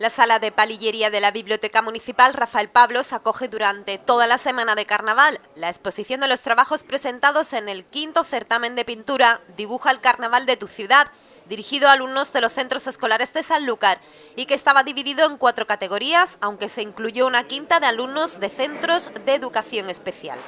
La sala de palillería de la Biblioteca Municipal Rafael Pablos acoge durante toda la semana de carnaval la exposición de los trabajos presentados en el quinto certamen de pintura Dibuja el carnaval de tu ciudad, dirigido a alumnos de los centros escolares de Sanlúcar y que estaba dividido en cuatro categorías, aunque se incluyó una quinta de alumnos de centros de educación especial.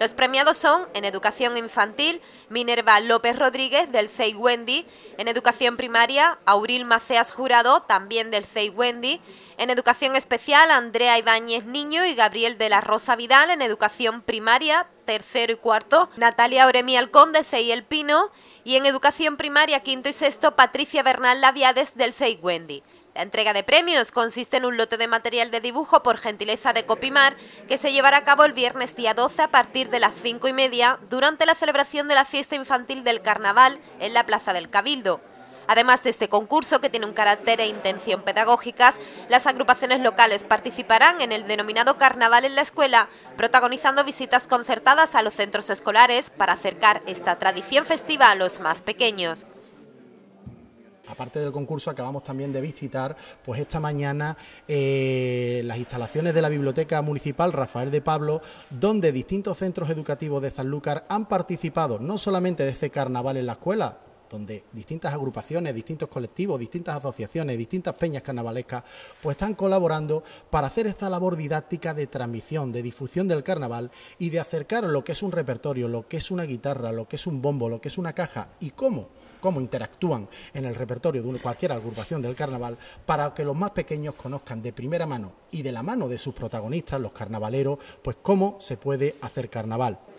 Los premiados son en Educación Infantil Minerva López Rodríguez del CEI Wendy, en Educación Primaria Auril Maceas Jurado también del CEI Wendy, en Educación Especial Andrea Ibáñez Niño y Gabriel de la Rosa Vidal, en Educación Primaria tercero y cuarto Natalia Oremí Alcón del CEI El Pino y en Educación Primaria quinto y sexto Patricia Bernal Laviades del CEI Wendy. La entrega de premios consiste en un lote de material de dibujo por gentileza de Copimar que se llevará a cabo el viernes día 12 a partir de las 5 y media durante la celebración de la fiesta infantil del carnaval en la Plaza del Cabildo. Además de este concurso, que tiene un carácter e intención pedagógicas, las agrupaciones locales participarán en el denominado Carnaval en la Escuela, protagonizando visitas concertadas a los centros escolares para acercar esta tradición festiva a los más pequeños aparte del concurso, acabamos también de visitar, pues esta mañana, eh, las instalaciones de la Biblioteca Municipal Rafael de Pablo, donde distintos centros educativos de Sanlúcar han participado no solamente de este carnaval en la escuela, donde distintas agrupaciones, distintos colectivos, distintas asociaciones, distintas peñas carnavalescas, pues están colaborando para hacer esta labor didáctica de transmisión, de difusión del carnaval y de acercar lo que es un repertorio, lo que es una guitarra, lo que es un bombo, lo que es una caja y cómo cómo interactúan en el repertorio de cualquier agrupación del carnaval para que los más pequeños conozcan de primera mano y de la mano de sus protagonistas, los carnavaleros, pues cómo se puede hacer carnaval.